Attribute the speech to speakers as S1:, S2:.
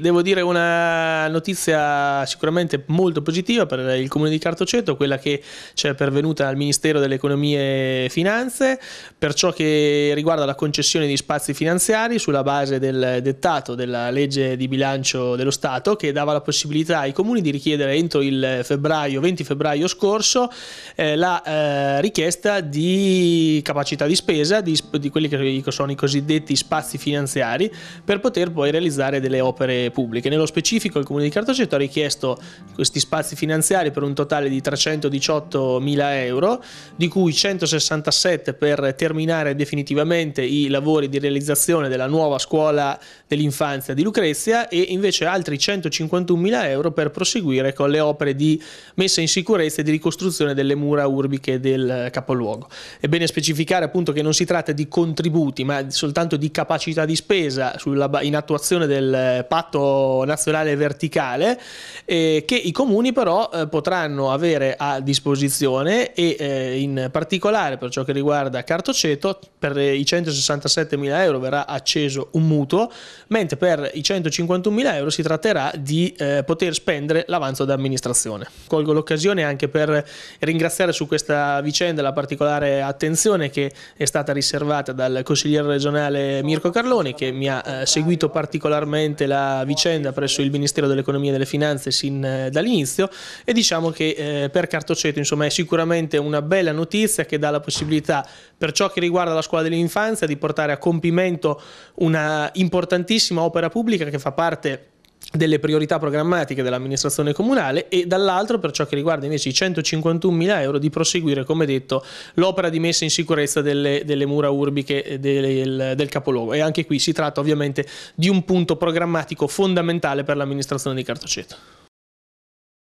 S1: Devo dire una notizia sicuramente molto positiva per il comune di Cartoceto, quella che ci è pervenuta al Ministero delle Economie e Finanze per ciò che riguarda la concessione di spazi finanziari sulla base del dettato della legge di bilancio dello Stato che dava la possibilità ai comuni di richiedere entro il febbraio, 20 febbraio scorso eh, la eh, richiesta di capacità di spesa di, di quelli che sono i cosiddetti spazi finanziari per poter poi realizzare delle opere pubbliche. Nello specifico il Comune di Cartoceto ha richiesto questi spazi finanziari per un totale di 318 mila euro, di cui 167 per terminare definitivamente i lavori di realizzazione della nuova scuola dell'infanzia di Lucrezia e invece altri 151 mila euro per proseguire con le opere di messa in sicurezza e di ricostruzione delle mura urbiche del capoluogo. È bene specificare appunto che non si tratta di contributi ma soltanto di capacità di spesa in attuazione del patto mercato nazionale verticale eh, che i comuni però eh, potranno avere a disposizione e eh, in particolare per ciò che riguarda Cartoceto per i 167 mila euro verrà acceso un mutuo mentre per i 151 mila euro si tratterà di eh, poter spendere l'avanzo d'amministrazione. Colgo l'occasione anche per ringraziare su questa vicenda la particolare attenzione che è stata riservata dal consigliere regionale Mirko Carloni che mi ha eh, seguito particolarmente la vicenda presso il Ministero dell'Economia e delle Finanze sin eh, dall'inizio e diciamo che eh, per Cartoceto insomma, è sicuramente una bella notizia che dà la possibilità per ciò che riguarda la scuola dell'infanzia di portare a compimento una importantissima opera pubblica che fa parte delle priorità programmatiche dell'amministrazione comunale e dall'altro per ciò che riguarda invece i 151.000 euro di proseguire come detto l'opera di messa in sicurezza delle, delle mura urbiche eh, del, del, capoluogo e anche qui si tratta ovviamente di un punto programmatico fondamentale per l'amministrazione di Cartoceto.